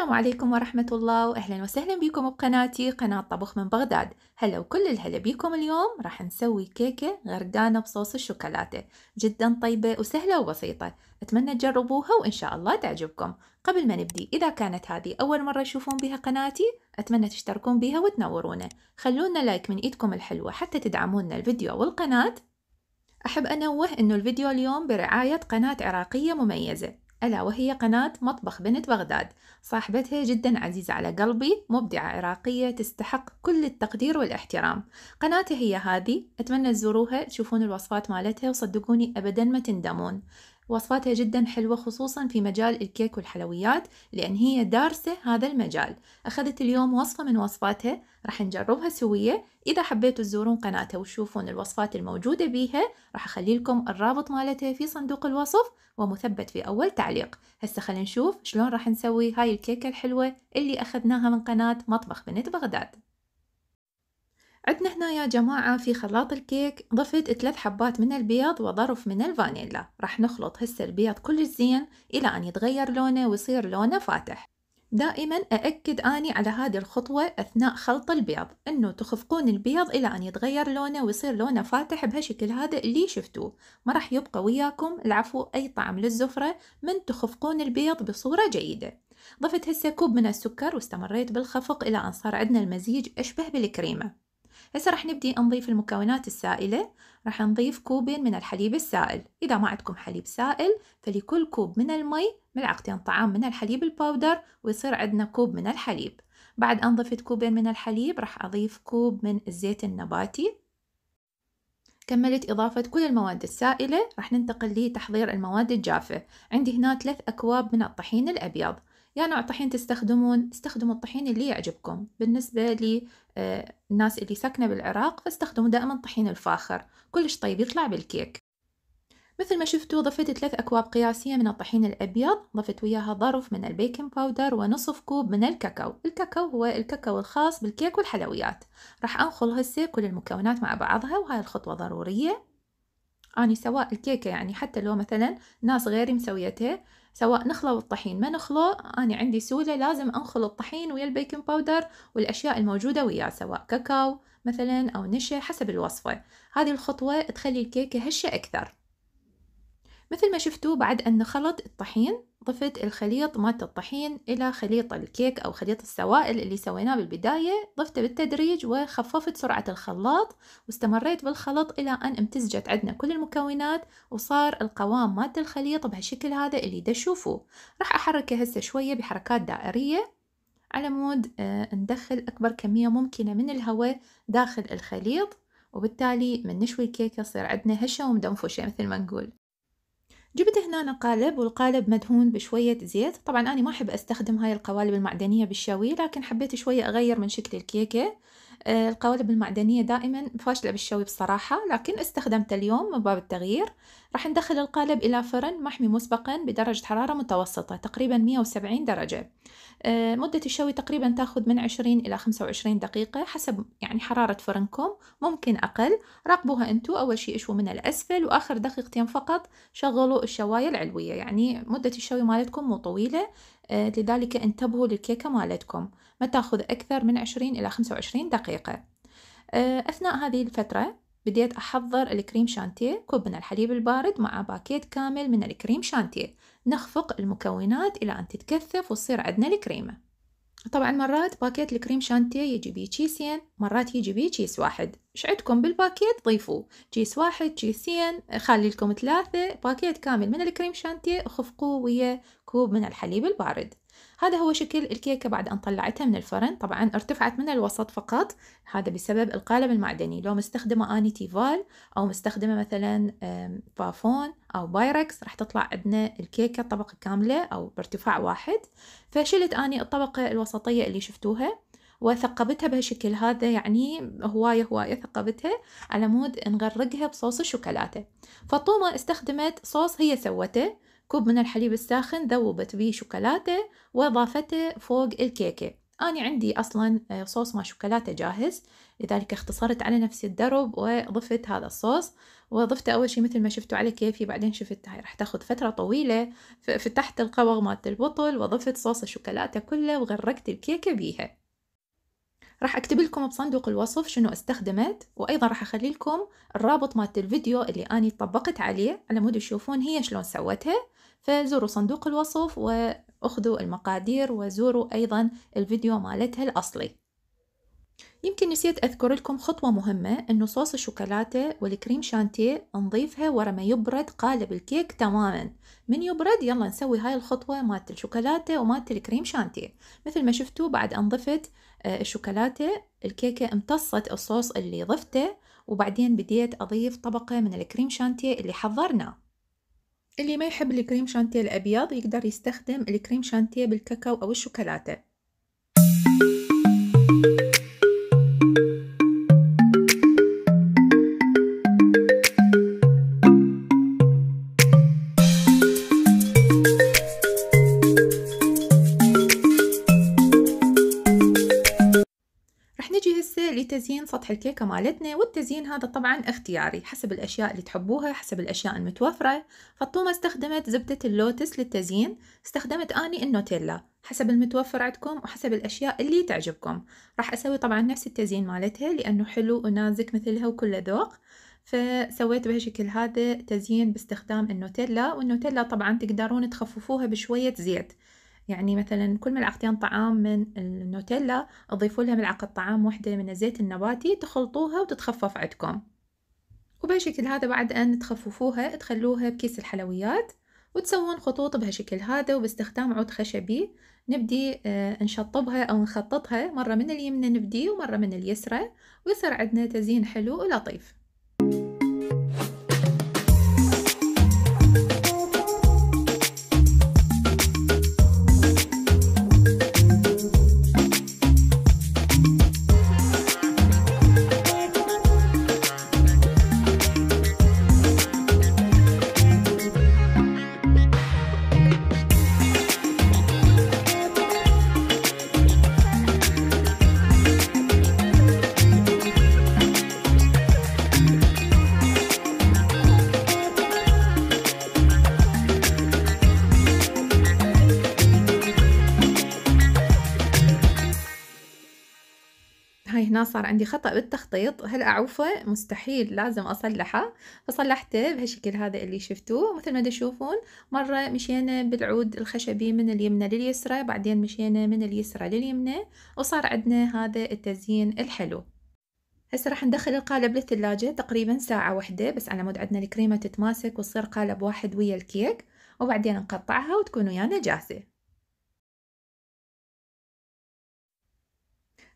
السلام عليكم ورحمة الله وأهلا وسهلا بكم بقناتي قناة طبخ من بغداد هلا وكل الهلا بكم اليوم راح نسوي كيكة غرقانة بصوص الشوكولاتة جدا طيبة وسهلة وبسيطة أتمنى تجربوها وإن شاء الله تعجبكم قبل ما نبدي إذا كانت هذه أول مرة تشوفون بها قناتي أتمنى تشتركون بها وتنورونا خلونا لايك من إيدكم الحلوة حتى تدعمونا الفيديو والقناة أحب أنوه أنه الفيديو اليوم برعاية قناة عراقية مميزة ألا وهي قناة مطبخ بنت بغداد صاحبتها جدا عزيزة على قلبي مبدعة عراقية تستحق كل التقدير والاحترام قناتها هي هذه أتمنى تزوروها تشوفون الوصفات مالتها وصدقوني أبدا ما تندمون وصفاتها جدا حلوة خصوصا في مجال الكيك والحلويات لأن هي دارسة هذا المجال أخذت اليوم وصفة من وصفاتها راح نجربها سوية إذا حبيتوا تزورون قناتها وتشوفون الوصفات الموجودة بيها راح أخلي لكم الرابط مالتها في صندوق الوصف ومثبت في أول تعليق هسه خلينا نشوف شلون راح نسوي هاي الكيكة الحلوة اللي أخذناها من قناة مطبخ بنت بغداد عندنا هنا يا جماعة في خلاط الكيك ضفت ثلاث حبات من البيض وظرف من الفانيلا راح نخلط هسه البيض كلش زين إلى أن يتغير لونه ويصير لونه فاتح دائما أأكد أني على هذه الخطوة أثناء خلط البيض أنه تخفقون البيض إلى أن يتغير لونه ويصير لونه فاتح بهالشكل هذا اللي شفتوه ما راح يبقى وياكم العفو أي طعم للزفرة من تخفقون البيض بصورة جيدة ضفت هسه كوب من السكر واستمريت بالخفق إلى أن صار عندنا المزيج أشبه بالكريمة هسه راح نبدي نضيف المكونات السائلة راح نضيف كوبين من الحليب السائل إذا ما عندكم حليب سائل فلكل كوب من المي ملعقتين طعام من الحليب الباودر ويصير عندنا كوب من الحليب بعد أن ضفت كوبين من الحليب راح أضيف كوب من الزيت النباتي كملت إضافة كل المواد السائلة رح ننتقل لتحضير المواد الجافة عندي هنا ثلاث أكواب من الطحين الأبيض يا نوع طحين تستخدمون استخدموا الطحين اللي يعجبكم بالنسبة للناس آه، اللي ساكنة بالعراق فاستخدموا دائما الطحين الفاخر كلش طيب يطلع بالكيك مثل ما شفتوا ضفت ثلاث أكواب قياسية من الطحين الأبيض ضفت وياها ظرف من البيكنج باودر ونصف كوب من الكاكاو الكاكاو هو الكاكاو الخاص بالكيك والحلويات راح أنخل هسه كل المكونات مع بعضها وهاي الخطوة ضرورية أني سواء الكيكة يعني حتى لو مثلا ناس غيري مسويتها سواء نخلو الطحين ما نخلو أنا عندي سولة لازم أنخل الطحين ويا البيكنج باودر والأشياء الموجودة وياه سواء كاكاو مثلا أو نشا حسب الوصفة هذه الخطوة تخلي الكيكة هشة أكثر مثل ما شفتوا بعد أن خلط الطحين ضفت الخليط مالت الطحين إلى خليط الكيك أو خليط السوائل اللي سويناه بالبداية ضفته بالتدريج وخففت سرعة الخلاط واستمريت بالخلط إلى أن امتزجت عندنا كل المكونات وصار القوام مالت الخليط بهالشكل هذا اللي تشوفوه راح أحركه هسه شوية بحركات دائرية على مود آه، ندخل أكبر كمية ممكنة من الهواء داخل الخليط وبالتالي من نشوي الكيكة يصير عندنا هشة ومدنفشة مثل ما نقول جبت هنا قالب والقالب مدهون بشوية زيت طبعا أنا ما أحب أستخدم هاي القوالب المعدنية بالشوي لكن حبيت شوية أغير من شكل الكيكة آه، القوالب المعدنية دائما فاشلة بالشوي بصراحة لكن استخدمتها اليوم من باب التغيير راح ندخل القالب إلى فرن محمي مسبقا بدرجة حرارة متوسطة تقريبا 170 درجة آه، مدة الشوي تقريبا تاخذ من 20 إلى 25 دقيقة حسب يعني حرارة فرنكم ممكن أقل راقبوها أنتوا أول شيء اشوا من الأسفل وآخر دقيقتين فقط شغلوا الشواية العلوية يعني مدة الشوي مالتكم مو طويلة آه، لذلك انتبهوا للكيكة مالتكم ما تاخذ أكثر من 20 إلى 25 دقيقة آه، أثناء هذه الفترة بديت أحضر الكريم شانتيه كوب من الحليب البارد مع باكيت كامل من الكريم شانتيه نخفق المكونات إلى أن تتكثف وتصير عندنا الكريمة طبعا مرات باكيت الكريم شانتيه يجي بيه كيسين مرات يجي بيه كيس واحد ايش عندكم بالباكيت ضيفوه كيس واحد كيسين خلي لكم ثلاثة باكيت كامل من الكريم شانتيه وخفقوه ويا كوب من الحليب البارد هذا هو شكل الكيكة بعد أن طلعتها من الفرن طبعا ارتفعت من الوسط فقط هذا بسبب القالب المعدني لو مستخدمة آني تيفال أو مستخدمة مثلا بافون أو بايركس راح تطلع عندنا الكيكة طبقة كاملة أو بارتفاع واحد فشلت أني الطبقة الوسطية اللي شفتوها وثقبتها بهالشكل هذا يعني هواية هواية ثقبتها على مود نغرقها بصوص الشوكولاتة فطومة استخدمت صوص هي سوته كوب من الحليب الساخن ذوبت به شوكولاتة وضافته فوق الكيكة أنا عندي أصلا آه، صوص مع شوكولاتة جاهز لذلك اختصرت على نفسي الدرب وضفت هذا الصوص وضفته أول شي مثل ما شفتوا على كيفي بعدين شفت هاي راح تاخذ فترة طويلة فتحت القوغ مالت البطل وضفت صوص الشوكولاتة كله وغرقت الكيكة بيها راح اكتب لكم بصندوق الوصف شنو استخدمت وايضا راح اخلي لكم الرابط مالت الفيديو اللي اني طبقت عليه على مود تشوفون هي شلون سوتها فزوروا صندوق الوصف واخذوا المقادير وزوروا أيضا الفيديو مالتها الأصلي يمكن نسيت أذكر لكم خطوة مهمة أنه صوص الشوكولاتة والكريم شانتيه نضيفها ورا ما يبرد قالب الكيك تماما من يبرد يلا نسوي هاي الخطوة مالت الشوكولاتة ومالت الكريم شانتيه مثل ما شفتوا بعد أن ضفت آه، الشوكولاتة الكيكة امتصت الصوص اللي ضفته وبعدين بديت أضيف طبقة من الكريم شانتيه اللي حضرناه اللي ما يحب الكريم شانتيه الابيض يقدر يستخدم الكريم شانتيه بالكاكاو او الشوكولاته لتزيين سطح الكيكة مالتنا والتزيين هذا طبعا اختياري حسب الأشياء اللي تحبوها حسب الأشياء المتوفرة فالطومة استخدمت زبدة اللوتس للتزيين استخدمت أني النوتيلا حسب المتوفر عندكم وحسب الأشياء اللي تعجبكم راح أسوي طبعا نفس التزيين مالتها لأنه حلو ونازك مثلها وكله ذوق فسويت بهالشكل هذا تزيين باستخدام النوتيلا والنوتيلا طبعا تقدرون تخففوها بشوية زيت يعني مثلا كل ملعقتين طعام من النوتيلا تضيفوا لها ملعقة طعام واحدة من الزيت النباتي تخلطوها وتتخفف عندكم وبهالشكل هذا بعد أن تخففوها تخلوها بكيس الحلويات وتسوون خطوط بهالشكل هذا وباستخدام عود خشبي نبدي آه، نشطبها أو نخططها مرة من اليمنى نبدي ومرة من اليسرى ويصير عندنا تزيين حلو ولطيف هنا صار عندي خطأ بالتخطيط هل أعوفه مستحيل لازم أصلحه فصلحته بهالشكل هذا اللي شفتوه مثل ما تشوفون مرة مشينا بالعود الخشبي من اليمنى لليسرى بعدين مشينا من اليسرى لليمنى وصار عندنا هذا التزيين الحلو هسه راح ندخل القالب للثلاجة تقريبا ساعة واحدة بس على مود عندنا الكريمة تتماسك وتصير قالب واحد ويا الكيك وبعدين نقطعها وتكون ويانا جاهزة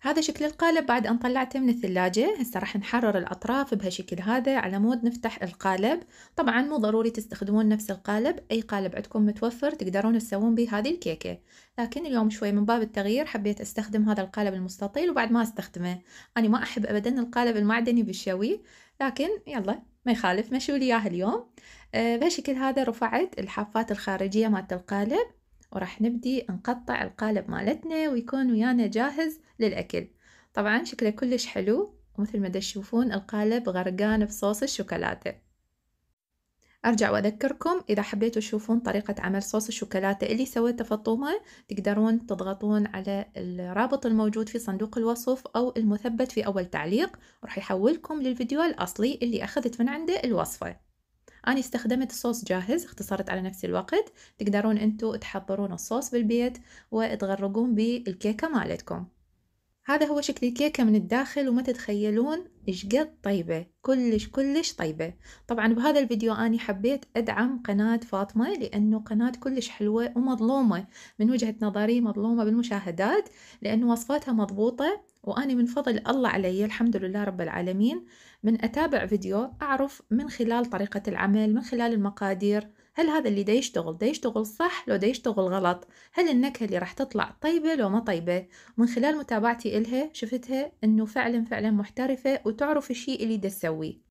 هذا شكل القالب بعد أن طلعته من الثلاجة هسه راح نحرر الأطراف بهالشكل هذا على مود نفتح القالب طبعا مو ضروري تستخدمون نفس القالب أي قالب عندكم متوفر تقدرون تسوون به هذه الكيكة لكن اليوم شوي من باب التغيير حبيت أستخدم هذا القالب المستطيل وبعد ما أستخدمه أنا ما أحب أبدا القالب المعدني بالشوي لكن يلا ما يخالف مشوا لي إياه اليوم آه، بهالشكل هذا رفعت الحافات الخارجية مالت القالب وراح نبدي نقطع القالب مالتنا ويكون ويانا جاهز للأكل طبعا شكله كلش حلو ومثل ما تشوفون القالب غرقان بصوص الشوكولاتة أرجع وأذكركم إذا حبيتوا تشوفون طريقة عمل صوص الشوكولاتة اللي سويته فطومة تقدرون تضغطون على الرابط الموجود في صندوق الوصف أو المثبت في أول تعليق راح يحولكم للفيديو الأصلي اللي أخذت من عنده الوصفة أنا استخدمت صوص جاهز اختصرت على نفس الوقت تقدرون أنتوا تحضرون الصوص بالبيت وتغرقون بالكيكة مالتكم هذا هو شكل الكيكة من الداخل وما تتخيلون إيش قد طيبة كلش كلش طيبة طبعا بهذا الفيديو أنا حبيت أدعم قناة فاطمة لأنه قناة كلش حلوة ومظلومة من وجهة نظري مظلومة بالمشاهدات لأنه وصفاتها مضبوطة وأنا من فضل الله علي الحمد لله رب العالمين من أتابع فيديو أعرف من خلال طريقة العمل من خلال المقادير هل هذا اللي دا يشتغل دا يشتغل صح لو دا يشتغل غلط هل النكهة اللي راح تطلع طيبة لو ما طيبة من خلال متابعتي إلها شفتها أنه فعلا فعلا محترفة وتعرف الشيء اللي دا تسويه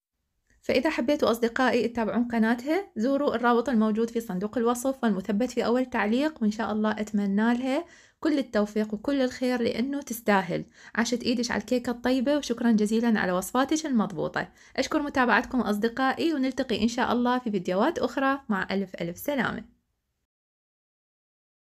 فإذا حبيتوا أصدقائي تتابعون قناتها زوروا الرابط الموجود في صندوق الوصف والمثبت في أول تعليق وإن شاء الله أتمنى لها كل التوفيق وكل الخير لأنه تستاهل عاشت إيدش على الكيكة الطيبة وشكرا جزيلا على وصفاتك المضبوطة أشكر متابعتكم أصدقائي ونلتقي إن شاء الله في فيديوهات أخرى مع ألف ألف سلامة